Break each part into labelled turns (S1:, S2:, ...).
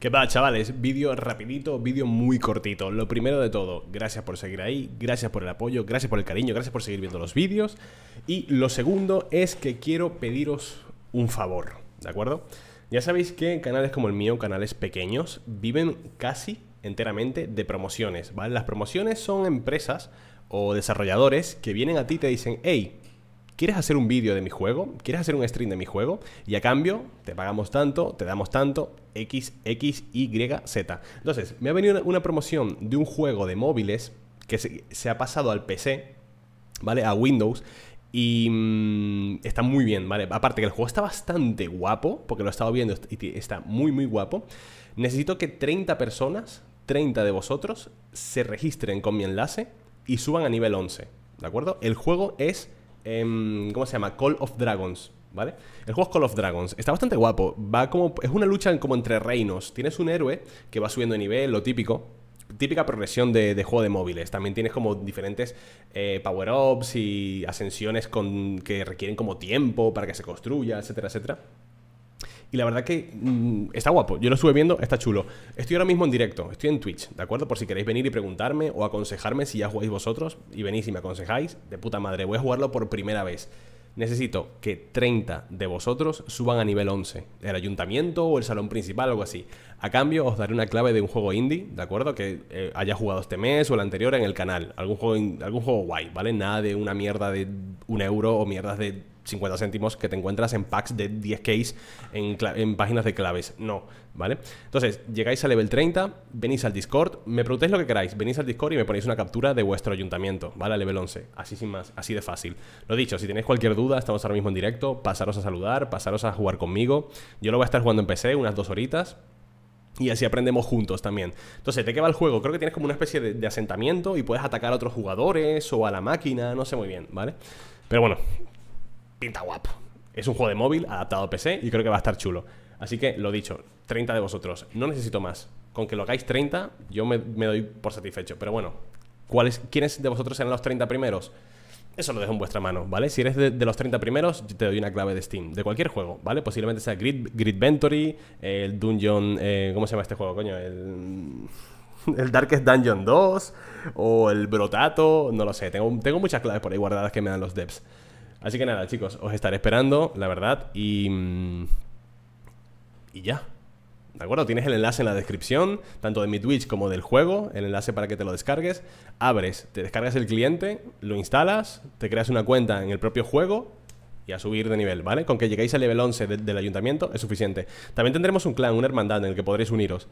S1: Que va, chavales, vídeo rapidito, vídeo muy cortito. Lo primero de todo, gracias por seguir ahí, gracias por el apoyo, gracias por el cariño, gracias por seguir viendo los vídeos. Y lo segundo es que quiero pediros un favor, ¿de acuerdo? Ya sabéis que canales como el mío, canales pequeños, viven casi enteramente de promociones, ¿vale? Las promociones son empresas o desarrolladores que vienen a ti y te dicen, hey, ¿Quieres hacer un vídeo de mi juego? ¿Quieres hacer un stream de mi juego? Y a cambio, te pagamos tanto, te damos tanto, X, X, Y, Z. Entonces, me ha venido una, promoción de un juego de móviles que se, ha pasado al PC, ¿vale? A Windows. Y mm, está muy bien, ¿vale? Aparte que el juego está bastante guapo, porque lo he estado viendo y está muy, muy guapo. Necesito que 30 personas, 30 de vosotros, se registren con mi enlace y suban a nivel 11, ¿de acuerdo? El juego es Em, ¿Cómo se llama? Call of Dragons. ¿Vale? El juego es Call of Dragons. Está bastante guapo. Va como. Es una lucha como entre reinos. Tienes un héroe que va subiendo de nivel, lo típico. Típica progresión de, juego de móviles. También tienes como diferentes eh, power-ups y ascensiones con, que requieren como tiempo para que se construya, etcétera, etcétera la verdad que mm, está guapo. Yo lo estuve viendo, está chulo. Estoy ahora mismo en directo, estoy en Twitch, ¿de acuerdo? Por si queréis venir y preguntarme o aconsejarme si ya jugáis vosotros y venís y me aconsejáis, de puta madre, voy a jugarlo por primera vez. Necesito que 30 de vosotros suban a nivel 11, el ayuntamiento o el salón principal, algo así. A cambio, os daré una clave de un juego indie, ¿de acuerdo? Que eh, haya jugado este mes o el anterior en el canal. Algún juego, algún juego guay, ¿vale? Nada de una mierda de un euro o mierdas de 50 céntimos que te encuentras en packs de 10 case... en, páginas de claves. No, ¿vale? Entonces, llegáis al level 30, venís al Discord, me preguntéis lo que queráis, venís al Discord y me ponéis una captura de vuestro ayuntamiento, ¿vale? A level 11, así sin más, así de fácil. Lo dicho, si tenéis cualquier duda, estamos ahora mismo en directo, pasaros a saludar, pasaros a jugar conmigo. Yo lo voy a estar jugando en PC unas dos horitas. Y así aprendemos juntos también. Entonces, te qué va el juego? Creo que tienes como una especie de asentamiento y puedes atacar a otros jugadores o a la máquina, no sé muy bien, ¿vale? Pero bueno, pinta guapo. Es un juego de móvil adaptado a PC y creo que va a estar chulo. Así que lo dicho, 30 de vosotros. No necesito más. Con que lo hagáis 30, yo me, doy por satisfecho. Pero bueno, ¿quiénes de vosotros serán los 30 primeros? Eso lo dejo en vuestra mano, ¿vale? Si eres de, los 30 primeros, te doy una clave de Steam, de cualquier juego, ¿vale? Posiblemente sea Grid, Gridventory, el Dungeon. Eh, ¿Cómo se llama este juego, coño? El. El Darkest Dungeon 2 o el Brotato, no lo sé. Tengo, tengo muchas claves por ahí guardadas que me dan los devs. Así que nada, chicos, os estaré esperando, la verdad, y... Y ya. ¿De acuerdo? Tienes el enlace en la descripción, tanto de mi Twitch como del juego, el enlace para que te lo descargues. Abres, te descargas el cliente, lo instalas, te creas una cuenta en el propio juego y a subir de nivel, ¿vale? Con que lleguéis al nivel 11 del ayuntamiento es suficiente. También tendremos un clan, una hermandad en el que podréis uniros.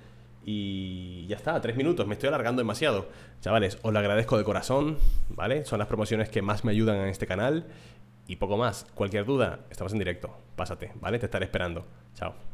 S1: Y ya está, tres minutos, me estoy alargando demasiado. Chavales, os lo agradezco de corazón, ¿vale? Son las promociones que más me ayudan en este canal y poco más. Cualquier duda, estamos en directo. Pásate, ¿vale? Te estaré esperando. Chao.